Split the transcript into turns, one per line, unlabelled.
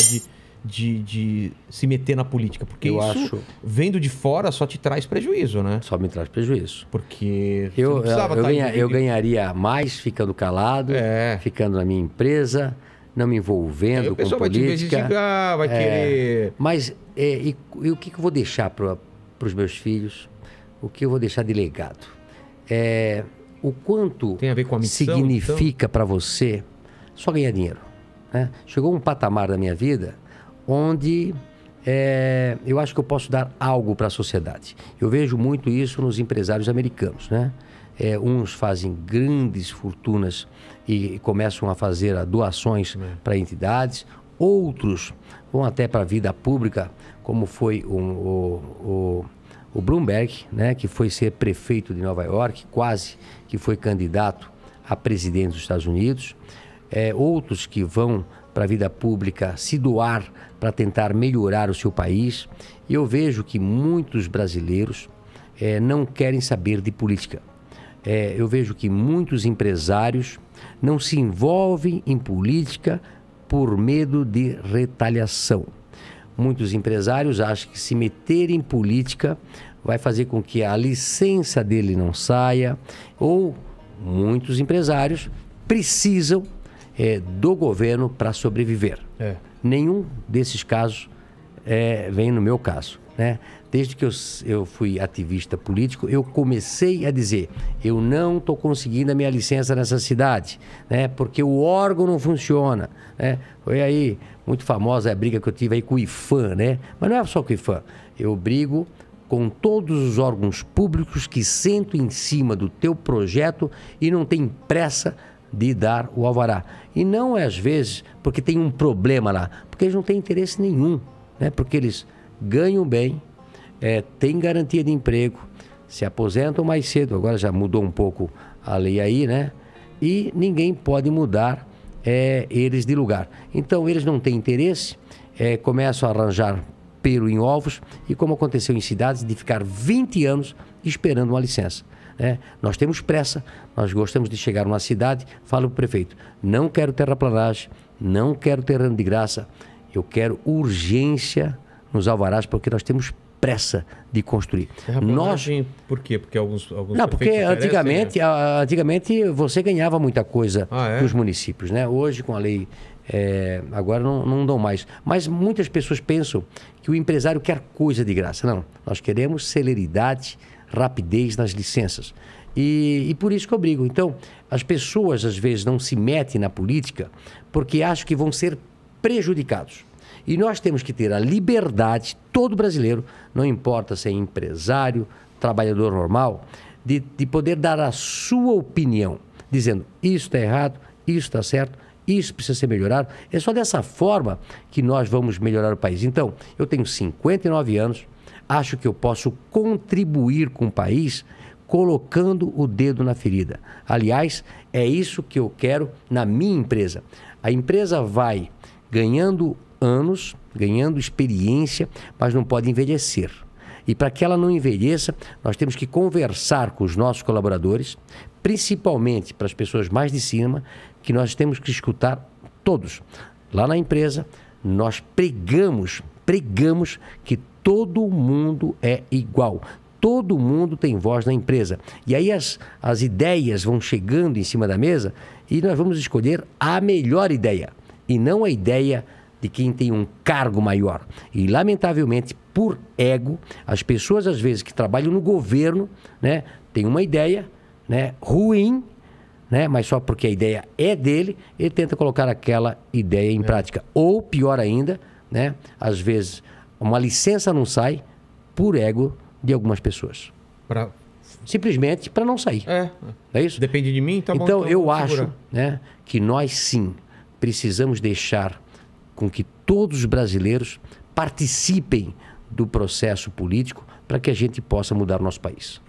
vontade de, de se meter na política? Porque eu isso, acho... vendo de fora, só te traz prejuízo, né? Só me traz prejuízo. Porque eu, eu, tá ganha, eu, ganharia mais ficando calado, é. ficando na minha empresa, não me envolvendo eu, com política. Vai, te investigar, vai é, querer... Mas é, e, e, o que, eu vou deixar para os meus filhos? O que eu vou deixar de legado? É, o quanto missão, então? significa então? para você só ganhar dinheiro. Né? Chegou um patamar da minha vida onde é, eu acho que eu posso dar algo para a sociedade. Eu vejo muito isso nos empresários americanos, né? É, uns fazem grandes fortunas e começam a fazer doações para entidades, outros vão até para a vida pública, como foi o, o, o, o Bloomberg, né? que foi ser prefeito de Nova York, quase que foi candidato a presidente dos Estados Unidos é, outros que vão para a vida pública se doar para tentar melhorar o seu país. E eu vejo que muitos brasileiros é, não querem saber de política. É, eu vejo que muitos empresários não se envolvem em política por medo de retaliação. Muitos empresários acham que se meter em política vai fazer com que a licença dele não saia, ou muitos empresários precisam é, do governo para sobreviver. É. Nenhum desses casos é, vem no meu caso. Né? Desde que eu, eu fui ativista político, eu comecei a dizer: eu não estou conseguindo a minha licença nessa cidade, né? porque o órgão não funciona. Né? Foi aí, muito famosa a briga que eu tive aí com o IFAM, né? mas não é só com o IFAM. Eu brigo com todos os órgãos públicos que sentam em cima do teu projeto e não têm pressa de dar o alvará. E não é às vezes porque tem um problema lá, porque eles não têm interesse nenhum, né? porque eles ganham bem, é, têm garantia de emprego, se aposentam mais cedo, agora já mudou um pouco a lei aí, né? E ninguém pode mudar é, eles de lugar. Então eles não têm interesse, é, começam a arranjar pelo em ovos e como aconteceu em cidades de ficar 20 anos esperando uma licença. É, nós temos pressa, nós gostamos de chegar numa cidade cidade, fala o prefeito, não quero terraplanagem, não quero terreno de graça, eu quero urgência nos alvarás porque nós temos pressa de construir. Nós por quê? Porque alguns, alguns Não, porque antigamente, né? antigamente você ganhava muita coisa ah, é? dos municípios, né? Hoje com a lei é, agora não, não dão mais. Mas muitas pessoas pensam que o empresário quer coisa de graça. Não, nós queremos celeridade, rapidez nas licenças. E, e, por isso que eu brigo. Então, as pessoas às vezes não se metem na política porque acham que vão ser prejudicados. E nós temos que ter a liberdade, todo brasileiro, não importa se é empresário, trabalhador normal, de, de poder dar a sua opinião, dizendo isso está errado, isso está certo, isso precisa ser melhorado. É só dessa forma que nós vamos melhorar o país. Então, eu tenho 59 anos, acho que eu posso contribuir com o país colocando o dedo na ferida. Aliás, é isso que eu quero na minha empresa. A empresa vai ganhando anos, ganhando experiência, mas não pode envelhecer. E para que ela não envelheça, nós temos que conversar com os nossos colaboradores, principalmente para as pessoas mais de cima, que nós temos que escutar todos, lá na empresa, nós pregamos, pregamos que todo mundo é igual. Todo mundo tem voz na empresa. E aí as, as ideias vão chegando em cima da mesa e nós vamos escolher a melhor ideia e não a ideia de quem tem um cargo maior. E, lamentavelmente, por ego, as pessoas, às vezes, que trabalham no governo, né, têm uma ideia né, ruim né? Mas só porque a ideia é dele, ele tenta colocar aquela ideia em é. prática. Ou pior ainda, né? Às vezes uma licença não sai por ego de algumas pessoas. Pra... Simplesmente para não sair. É. é isso? Depende de mim, tá então. Então eu acho, né, que nós sim precisamos deixar com que todos os brasileiros participem do processo político para que a gente possa mudar o nosso país.